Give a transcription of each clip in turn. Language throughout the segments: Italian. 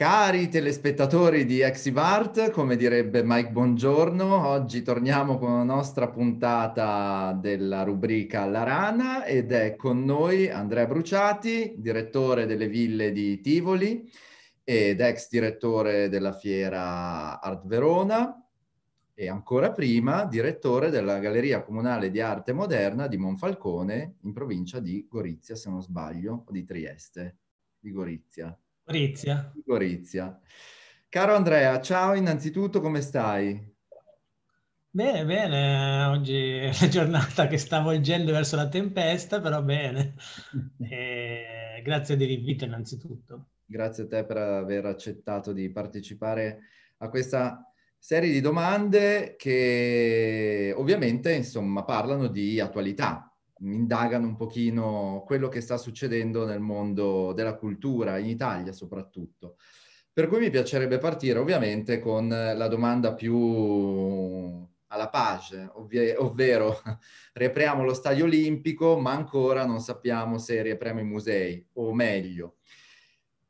Cari telespettatori di Exibart, come direbbe Mike Buongiorno, oggi torniamo con la nostra puntata della rubrica La Rana ed è con noi Andrea Bruciati, direttore delle ville di Tivoli ed ex direttore della fiera Art Verona e ancora prima direttore della Galleria Comunale di Arte Moderna di Monfalcone in provincia di Gorizia, se non sbaglio, o di Trieste, di Gorizia. Gorizia. Gorizia. Caro Andrea, ciao innanzitutto, come stai? Bene, bene, oggi è la giornata che sta volgendo verso la tempesta, però bene. E grazie dell'invito innanzitutto. Grazie a te per aver accettato di partecipare a questa serie di domande che ovviamente, insomma, parlano di attualità, indagano un pochino quello che sta succedendo nel mondo della cultura, in Italia soprattutto. Per cui mi piacerebbe partire ovviamente con la domanda più alla page, ovvie, ovvero riapriamo lo stadio olimpico, ma ancora non sappiamo se riapriamo i musei, o meglio,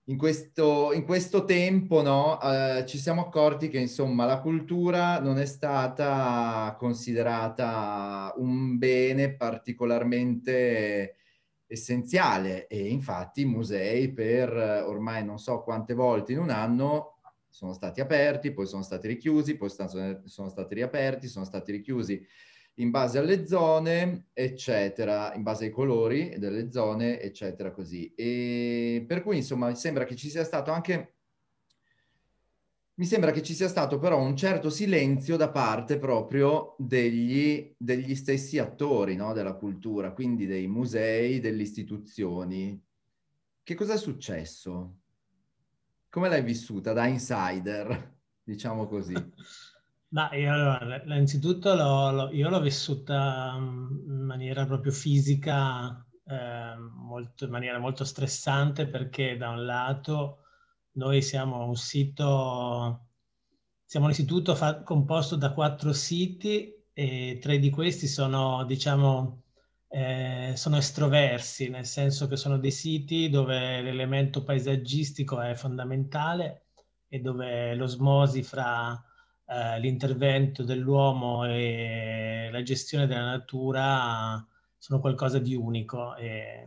in questo, in questo tempo no, eh, ci siamo accorti che insomma la cultura non è stata considerata un bene particolarmente essenziale e infatti i musei per eh, ormai non so quante volte in un anno sono stati aperti, poi sono stati richiusi, poi sono stati riaperti, sono stati richiusi in base alle zone, eccetera, in base ai colori delle zone, eccetera, così. E per cui, insomma, mi sembra che ci sia stato anche... Mi sembra che ci sia stato però un certo silenzio da parte proprio degli, degli stessi attori no? della cultura, quindi dei musei, delle istituzioni. Che cosa è successo? Come l'hai vissuta da insider, diciamo così? Dai, allora, innanzitutto l'ho, l'ho, io l'ho vissuta mm, in maniera proprio fisica, eh, molto, in maniera molto stressante perché da un lato noi siamo un sito, siamo un istituto fa- composto da quattro siti e tre di questi sono, diciamo, eh, sono estroversi, nel senso che sono dei siti dove l'elemento paesaggistico è fondamentale e dove l'osmosi fra eh, l'intervento dell'uomo e la gestione della natura sono qualcosa di unico e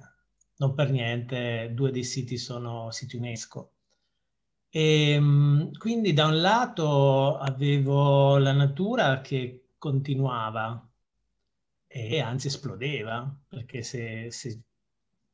non per niente due dei siti sono siti UNESCO. E, ehm, quindi da un lato avevo la natura che continuava e anzi esplodeva, perché se, se,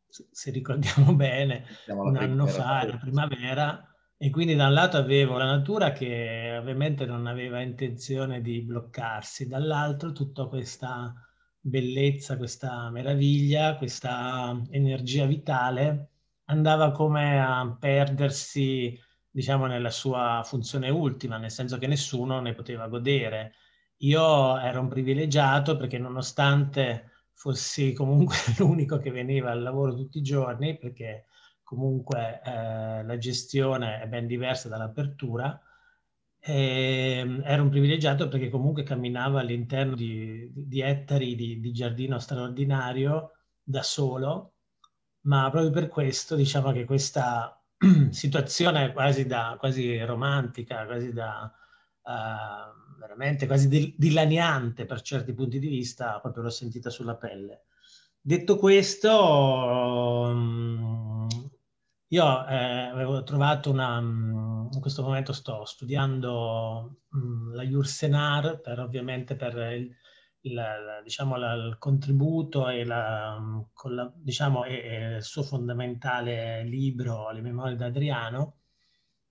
se ricordiamo bene, un anno fa, la primavera, e quindi da un lato avevo la natura che ovviamente non aveva intenzione di bloccarsi, dall'altro tutta questa bellezza, questa meraviglia, questa energia vitale andava come a perdersi, diciamo, nella sua funzione ultima, nel senso che nessuno ne poteva godere. Io ero un privilegiato perché nonostante fossi comunque l'unico che veniva al lavoro tutti i giorni, perché comunque eh, la gestione è ben diversa dall'apertura. Ehm, era un privilegiato perché comunque camminava all'interno di, di ettari di, di, giardino straordinario da solo, ma proprio per questo diciamo che questa situazione quasi, da, quasi romantica, quasi da eh, veramente quasi dilaniante per certi punti di vista, proprio l'ho sentita sulla pelle. Detto questo, um, io eh, avevo trovato una, mm, in questo momento sto studiando mh, mm, la Jursenar per ovviamente per il, il, la, diciamo, la, il contributo e, la, mm, diciamo, e, e, il suo fondamentale libro Le memorie d'Adriano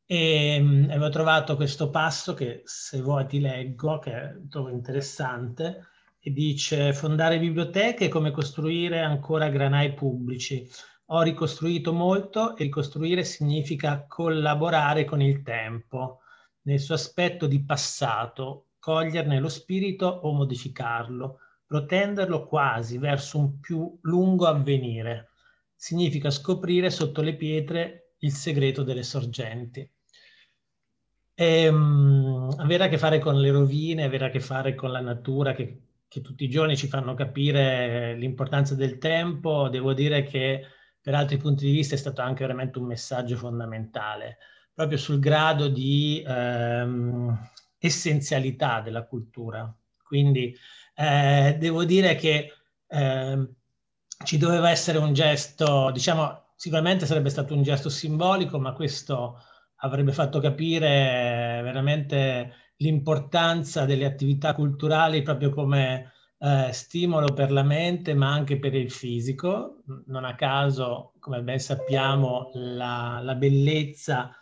e mh, avevo trovato questo passo che se vuoi ti leggo, che trovo interessante, e dice fondare biblioteche e come costruire ancora granai pubblici ho ricostruito molto e ricostruire significa collaborare con il tempo, nel suo aspetto di passato, coglierne lo spirito o modificarlo, protenderlo quasi verso un più lungo avvenire. Significa scoprire sotto le pietre il segreto delle sorgenti. E, um, avere a che fare con le rovine, avere a che fare con la natura che, che tutti i giorni ci fanno capire l'importanza del tempo, devo dire che per altri punti di vista è stato anche veramente un messaggio fondamentale, proprio sul grado di ehm, essenzialità della cultura. Quindi eh, devo dire che eh, ci doveva essere un gesto, diciamo, sicuramente sarebbe stato un gesto simbolico, ma questo avrebbe fatto capire veramente l'importanza delle attività culturali proprio come eh, stimolo per la mente ma anche per il fisico. Non a caso, come ben sappiamo, la, la bellezza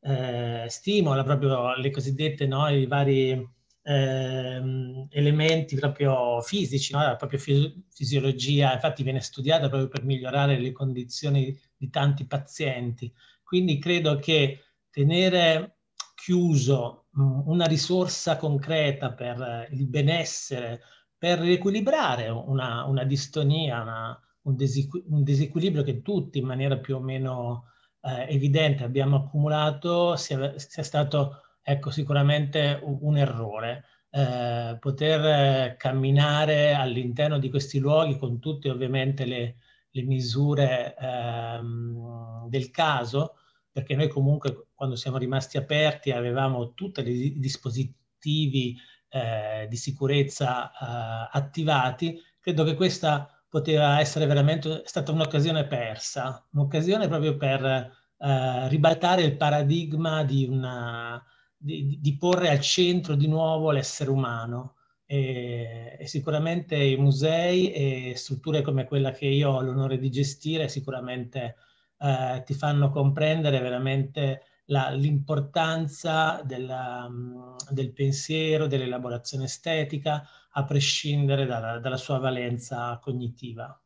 eh, stimola proprio le cosiddette, no, i vari eh, elementi proprio fisici, no? la propria fisi- fisiologia, infatti viene studiata proprio per migliorare le condizioni di tanti pazienti. Quindi credo che tenere chiuso mm, una risorsa concreta per il benessere per riequilibrare una, una distonia, una, un, disequ- un, disequilibrio che tutti in maniera più o meno eh, evidente abbiamo accumulato, sia, sia stato ecco, sicuramente un, un errore. Eh, poter camminare all'interno di questi luoghi con tutte ovviamente le, le misure ehm, del caso, perché noi comunque quando siamo rimasti aperti avevamo tutti i dispositivi eh, di sicurezza eh, attivati, credo che questa poteva essere veramente stata un'occasione persa, un'occasione proprio per eh, ribaltare il paradigma di, una, di, di, porre al centro di nuovo l'essere umano. E, e sicuramente i musei e strutture come quella che io ho l'onore di gestire sicuramente eh, ti fanno comprendere veramente l'importanza del pensiero, dell'elaborazione estetica, a prescindere dalla, dalla sua valenza cognitiva.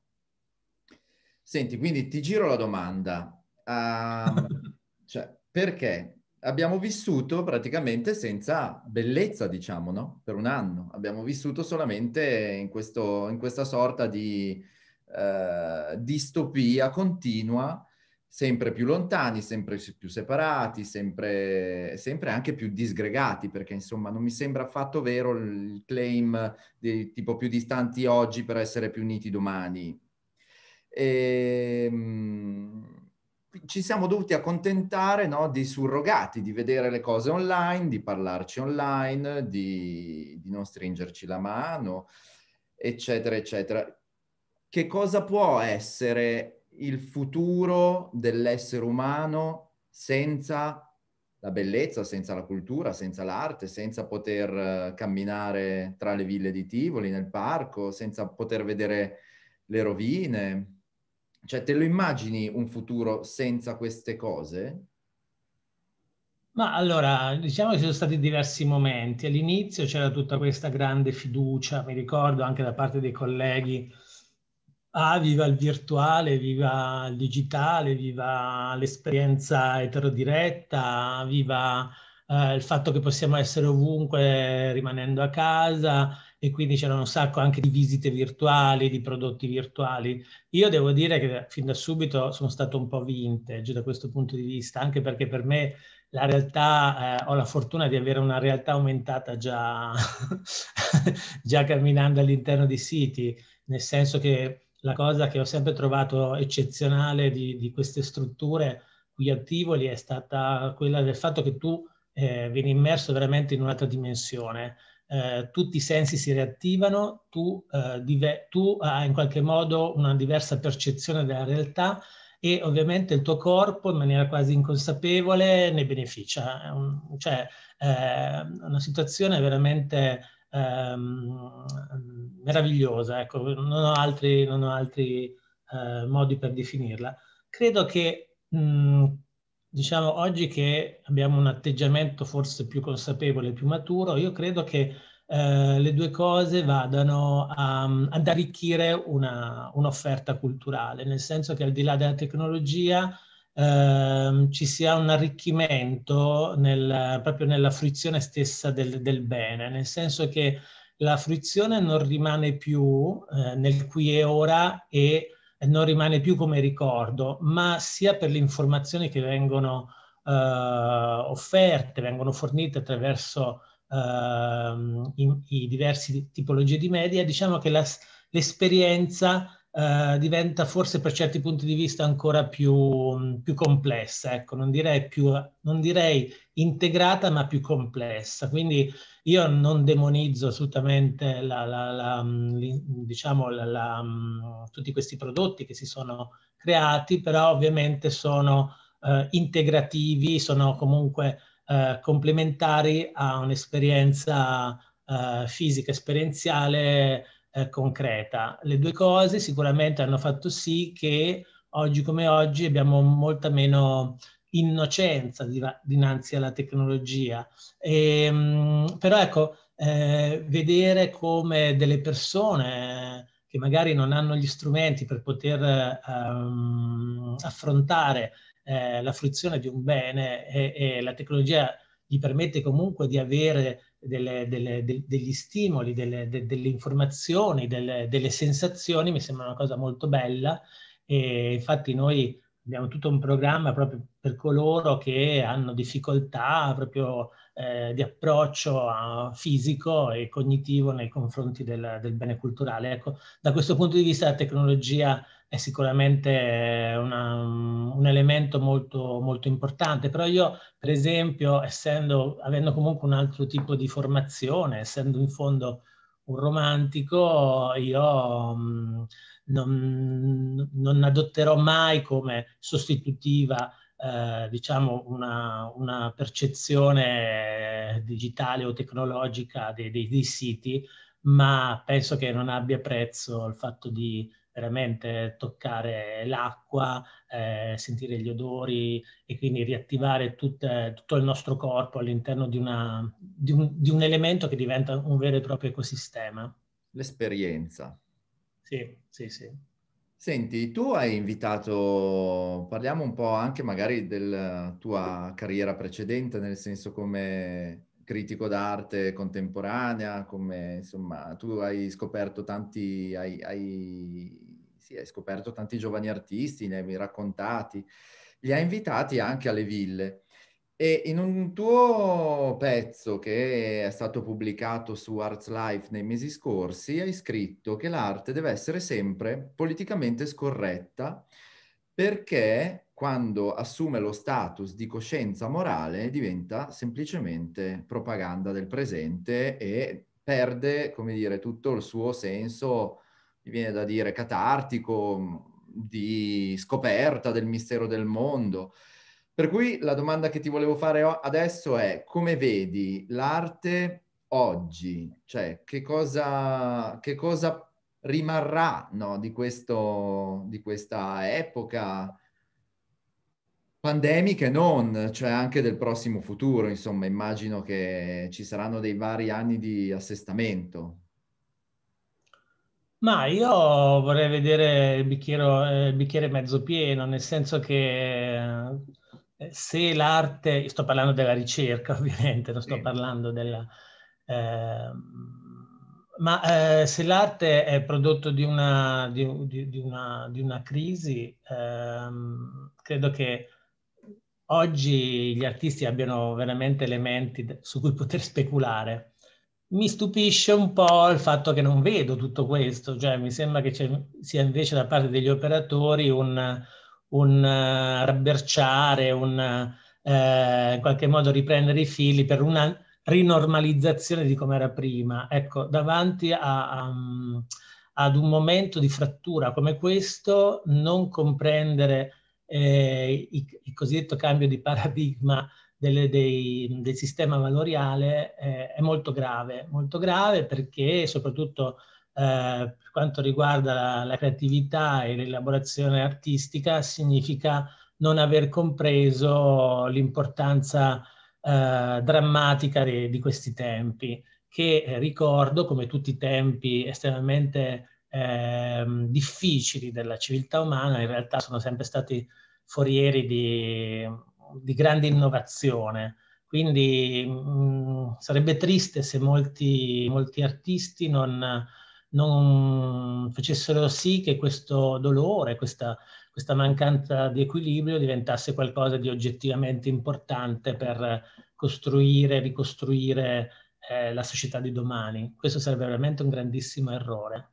Senti, quindi ti giro la domanda. Uh, cioè, perché abbiamo vissuto praticamente senza bellezza, diciamo, no? Per un anno. Abbiamo vissuto solamente in, questo, in questa sorta di uh, distopia continua sempre più lontani, sempre più separati, sempre, sempre, anche più disgregati, perché insomma non mi sembra affatto vero il claim di tipo più distanti oggi per essere più uniti domani. E, ehm, ci siamo dovuti accontentare no, di surrogati, di vedere le cose online, di parlarci online, di, di non stringerci la mano, eccetera, eccetera. Che cosa può essere il futuro dell'essere umano senza la bellezza, senza la cultura, senza l'arte, senza poter eh, camminare tra le ville di Tivoli nel parco, senza poter vedere le rovine. Cioè, te lo immagini un futuro senza queste cose? Ma allora, diciamo che ci sono stati diversi momenti. All'inizio c'era tutta questa grande fiducia, mi ricordo anche da parte dei colleghi, ah, viva il virtuale, viva il digitale, viva l'esperienza eterodiretta, viva eh, il fatto che possiamo essere ovunque rimanendo a casa e quindi c'erano un sacco anche di visite virtuali, di prodotti virtuali. Io devo dire che fin da subito sono stato un po' vintage da questo punto di vista, anche perché per me la realtà, eh, ho la fortuna di avere una realtà aumentata già, già camminando all'interno di siti, nel senso che la cosa che ho sempre trovato eccezionale di, di queste strutture qui a Tivoli è stata quella del fatto che tu eh, vieni immerso veramente in un'altra dimensione. Eh, tutti i sensi si riattivano, tu, eh, dive- tu, hai in qualche modo una diversa percezione della realtà e ovviamente il tuo corpo in maniera quasi inconsapevole ne beneficia. Un, cioè, eh, una situazione veramente ehm, meravigliosa, ecco, non ho altri, non ho altri eh, modi per definirla. Credo che mh, mm, diciamo oggi che abbiamo un atteggiamento forse più consapevole, più maturo, io credo che eh, le due cose vadano a, ad arricchire una, un'offerta culturale, nel senso che al di là della tecnologia ehm, ci sia un arricchimento nel, proprio nella fruizione stessa del, del, bene, nel senso che la fruizione non rimane più eh, nel qui e ora e non rimane più come ricordo, ma sia per le informazioni che vengono eh, offerte, vengono fornite attraverso ehm, i, i diversi tipologie di media, diciamo che l'esperienza eh, diventa forse per certi punti di vista ancora più, mm, più complessa, ecco, non direi, più, non direi integrata ma più complessa. Quindi io non demonizzo assolutamente la, la, la, mm, diciamo, mm, tutti questi prodotti che si sono creati, però ovviamente sono eh, integrativi, sono comunque eh, complementari a un'esperienza eh, fisica, esperienziale eh, concreta. Le due cose sicuramente hanno fatto sì che oggi come oggi abbiamo molta meno innocenza dinanzi alla tecnologia. E, ehm, però ecco, eh, vedere come delle persone che magari non hanno gli strumenti per poter ehm, affrontare eh, la fruizione di un bene e, e la tecnologia gli permette comunque di avere delle, delle, de, degli stimoli, delle, de, delle informazioni, delle, sensazioni, mi sembra una cosa molto bella e infatti noi abbiamo tutto un programma proprio per coloro che hanno difficoltà proprio eh, di approccio fisico e cognitivo nei confronti del, del, bene culturale. Ecco, da questo punto di vista la tecnologia è sicuramente una, un elemento molto, molto importante, però io per esempio, essendo, avendo comunque un altro tipo di formazione, essendo in fondo un romantico, io... Mh, non, non adotterò mai come sostitutiva eh, diciamo una, una, percezione digitale o tecnologica dei, dei, dei, siti, ma penso che non abbia prezzo il fatto di veramente toccare l'acqua, eh, sentire gli odori e quindi riattivare tut, tutto il nostro corpo all'interno di, di, un, di un elemento che diventa un vero e proprio ecosistema. L'esperienza. Sì, sì, sì. Senti, tu hai invitato, parliamo un po' anche magari della tua carriera precedente, nel senso come critico d'arte contemporanea, come insomma, tu hai scoperto tanti, hai, hai, sì, hai scoperto tanti giovani artisti, ne hai raccontati, li hai invitati anche alle ville. E in un tuo pezzo che è stato pubblicato su Arts Life nei mesi scorsi, hai scritto che l'arte deve essere sempre politicamente scorretta perché quando assume lo status di coscienza morale diventa semplicemente propaganda del presente e perde, come dire, tutto il suo senso, mi viene da dire, catartico, di scoperta del mistero del mondo. Per cui la domanda che ti volevo fare adesso è come vedi l'arte oggi? Cioè che cosa, che cosa rimarrà no, di, questo, di questa epoca pandemica e non, cioè anche del prossimo futuro? Insomma, immagino che ci saranno dei vari anni di assestamento. Ma io vorrei vedere il, bicchiero, eh, il bicchiere mezzo pieno, nel senso che se l'arte, sto parlando della ricerca ovviamente, non sto sì. parlando della... Eh, ma eh, se l'arte è prodotto di una, di, di, di una, una crisi, ehm, credo che oggi gli artisti abbiano veramente elementi su cui poter speculare. Mi stupisce un po' il fatto che non vedo tutto questo, cioè mi sembra che sia invece da parte degli operatori un, un uh, rabberciare, un uh, in qualche modo riprendere i fili per una rinormalizzazione di come era prima. Ecco, davanti a, a, ad un momento di frattura come questo, non comprendere eh, il, il cosiddetto cambio di paradigma delle, dei, del sistema valoriale eh, è molto grave, molto grave perché soprattutto eh, per quanto riguarda la, la creatività e l'elaborazione artistica significa non aver compreso l'importanza eh, drammatica di, di, questi tempi, che eh, ricordo come tutti i tempi estremamente eh, difficili della civiltà umana, in realtà sono sempre stati forieri di, di grande innovazione. Quindi mh, mm, sarebbe triste se molti, molti artisti non non facessero sì che questo dolore, questa, questa mancanza di equilibrio diventasse qualcosa di oggettivamente importante per costruire, ricostruire eh, la società di domani. Questo sarebbe veramente un grandissimo errore.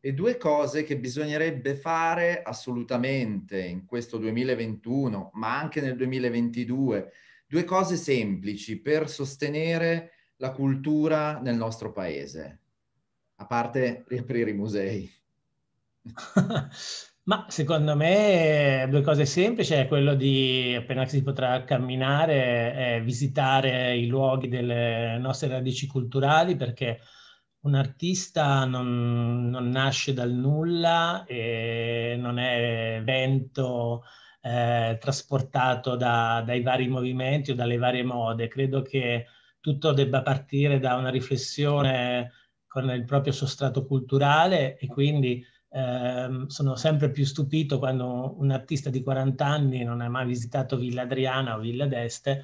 E due cose che bisognerebbe fare assolutamente in questo 2021, ma anche nel 2022, due cose semplici per sostenere la cultura nel nostro paese a parte riaprire i musei. Ma secondo me eh, due cose semplici è quello di, appena si potrà camminare, eh, visitare i luoghi delle nostre radici culturali, perché un artista non, non nasce dal nulla e non è vento eh, trasportato da, dai vari movimenti o dalle varie mode. Credo che tutto debba partire da una riflessione con il proprio sostrato culturale e quindi eh, sono sempre più stupito quando un artista di 40 anni non ha mai visitato Villa Adriana o Villa d'Este,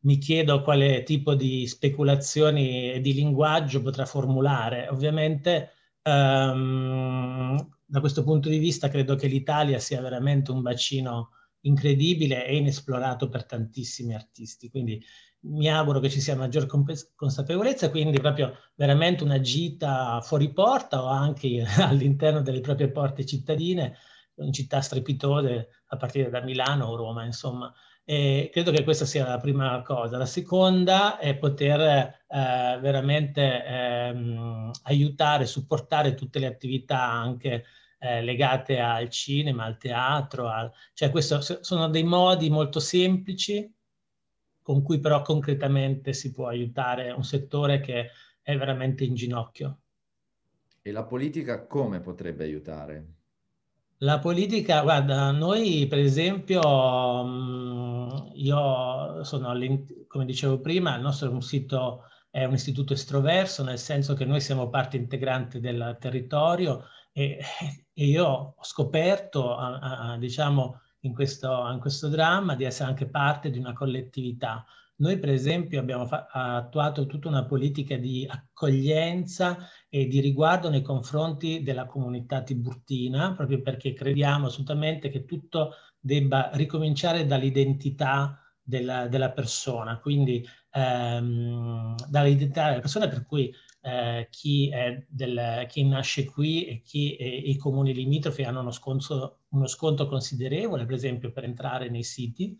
mi chiedo quale tipo di speculazioni e di linguaggio potrà formulare. Ovviamente ehm, da questo punto di vista credo che l'Italia sia veramente un bacino incredibile e inesplorato per tantissimi artisti, quindi mi auguro che ci sia maggior consapevolezza, quindi proprio veramente una gita fuori porta o anche all'interno delle proprie porte cittadine, in città strepitose a partire da Milano o Roma, insomma. E credo che questa sia la prima cosa. La seconda è poter eh, veramente ehm, aiutare, supportare tutte le attività anche eh, legate al cinema, al teatro, al... cioè questo sono dei modi molto semplici con cui però concretamente si può aiutare un settore che è veramente in ginocchio. E la politica come potrebbe aiutare? La politica, guarda, noi per esempio, mm, io sono, come dicevo prima, il nostro è un sito è un istituto estroverso, nel senso che noi siamo parte integrante del territorio e, e io ho scoperto, a, a, diciamo, in questo, in questo dramma, di essere anche parte di una collettività. Noi per esempio abbiamo attuato tutta una politica di accoglienza e di riguardo nei confronti della comunità tiburtina, proprio perché crediamo assolutamente che tutto debba ricominciare dall'identità della, della persona, quindi ehm, dall'identità della persona per cui eh, chi, del, chi, nasce qui e chi e, i comuni limitrofi hanno uno, sconso, uno sconto considerevole, per esempio per entrare nei siti,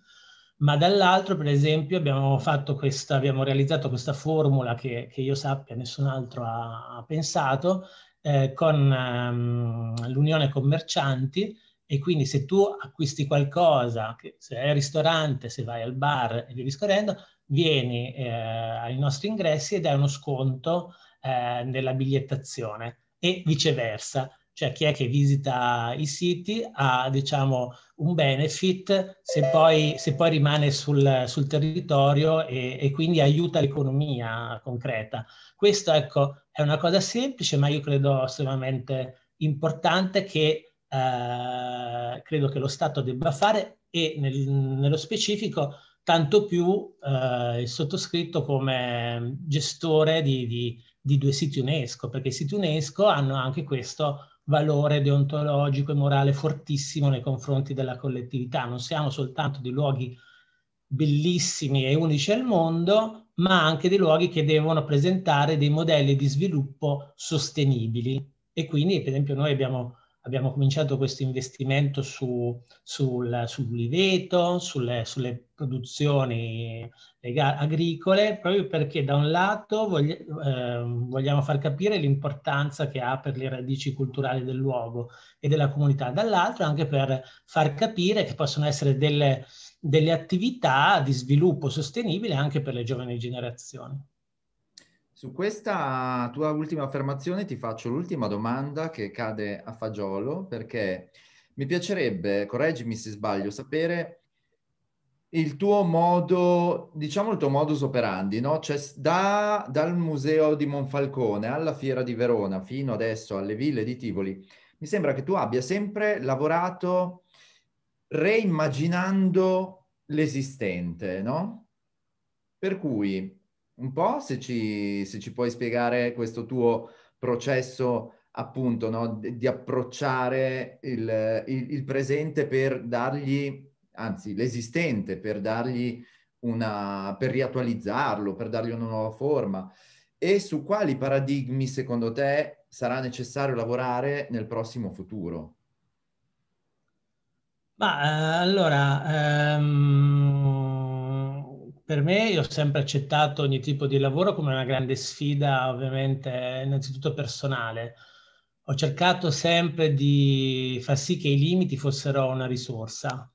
ma dall'altro per esempio abbiamo, questa, abbiamo realizzato questa formula che, che, io sappia nessun altro ha, ha pensato eh, con um, l'unione commercianti e quindi se tu acquisti qualcosa, se è al ristorante, se vai al bar e via discorrendo, vieni eh, ai nostri ingressi ed è uno sconto eh, nella bigliettazione e viceversa, cioè chi è che visita i siti ha diciamo un benefit se poi, se poi rimane sul, sul territorio e, e, quindi aiuta l'economia concreta. Questo ecco è una cosa semplice ma io credo estremamente importante che eh, credo che lo Stato debba fare e nel, nello specifico tanto più eh, il sottoscritto come gestore di, di di due siti UNESCO, perché i siti UNESCO hanno anche questo valore deontologico e morale fortissimo nei confronti della collettività. Non siamo soltanto dei luoghi bellissimi e unici al mondo, ma anche dei luoghi che devono presentare dei modelli di sviluppo sostenibili. E quindi, per esempio, noi abbiamo abbiamo cominciato questo investimento su, sul, sull'uliveto, sulle, sulle, produzioni agricole, proprio perché da un lato vogli, eh, vogliamo far capire l'importanza che ha per le radici culturali del luogo e della comunità, dall'altro anche per far capire che possono essere delle, delle attività di sviluppo sostenibile anche per le giovani generazioni. Su questa tua ultima affermazione ti faccio l'ultima domanda che cade a fagiolo perché mi piacerebbe, correggimi se sbaglio, sapere il tuo modo, diciamo il tuo modus operandi, no? Cioè da, dal museo di Monfalcone alla fiera di Verona fino adesso alle ville di Tivoli, mi sembra che tu abbia sempre lavorato reimmaginando l'esistente, no? Per cui un po' se ci, se ci puoi spiegare questo tuo processo appunto no, di approcciare il, il, il, presente per dargli, anzi l'esistente, per dargli una, per riattualizzarlo, per dargli una nuova forma e su quali paradigmi secondo te sarà necessario lavorare nel prossimo futuro? Ma eh, allora, um per me, io ho sempre accettato ogni tipo di lavoro come una grande sfida, ovviamente, innanzitutto personale. Ho cercato sempre di far sì che i limiti fossero una risorsa.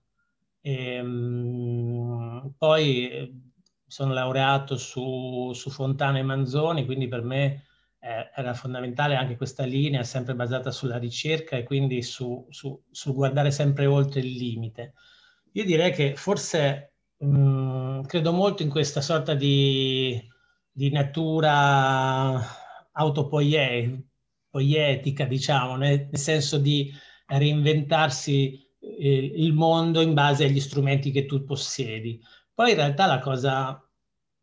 E, ehm, poi eh, sono laureato su, su, Fontana e Manzoni, quindi per me eh, era fondamentale anche questa linea, sempre basata sulla ricerca e quindi su, su, sul guardare sempre oltre il limite. Io direi che forse Mm, credo molto in questa sorta di, di natura autopoietica, diciamo, nel, nel senso di reinventarsi eh, il mondo in base agli strumenti che tu possiedi. Poi in realtà la cosa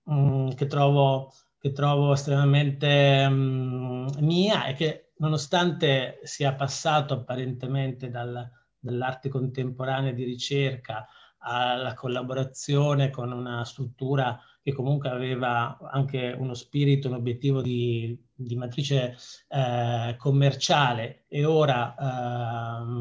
mh, mm, che, trovo, che, trovo, estremamente mh, mm, mia è che nonostante sia passato apparentemente dal, dall'arte contemporanea di ricerca alla collaborazione con una struttura che comunque aveva anche uno spirito, un obiettivo di, di matrice eh, commerciale e ora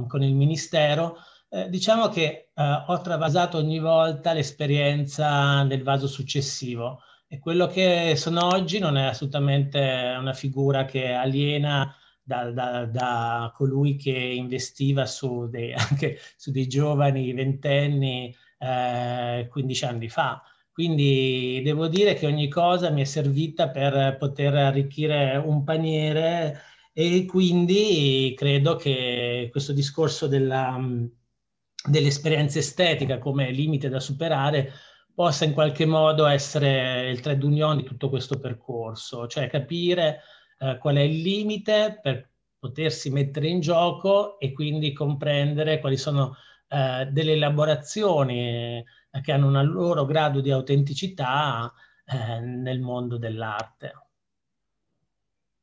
eh, con il Ministero, eh, diciamo che eh, ho travasato ogni volta l'esperienza del vaso successivo e quello che sono oggi non è assolutamente una figura che aliena da, da, da colui che investiva su dei, anche su dei giovani ventenni eh, 15 anni fa. Quindi devo dire che ogni cosa mi è servita per poter arricchire un paniere e quindi credo che questo discorso dell'esperienza estetica come limite da superare possa in qualche modo essere il thread union di tutto questo percorso, cioè capire eh, qual è il limite per potersi mettere in gioco e quindi comprendere quali sono eh, delle elaborazioni eh, che hanno un loro grado di autenticità eh, nel mondo dell'arte.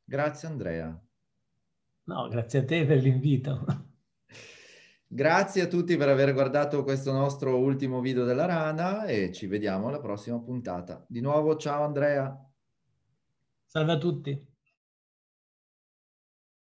Grazie Andrea. No, grazie a te per l'invito. Grazie a tutti per aver guardato questo nostro ultimo video della rana e ci vediamo alla prossima puntata. Di nuovo, ciao Andrea. Salve a tutti.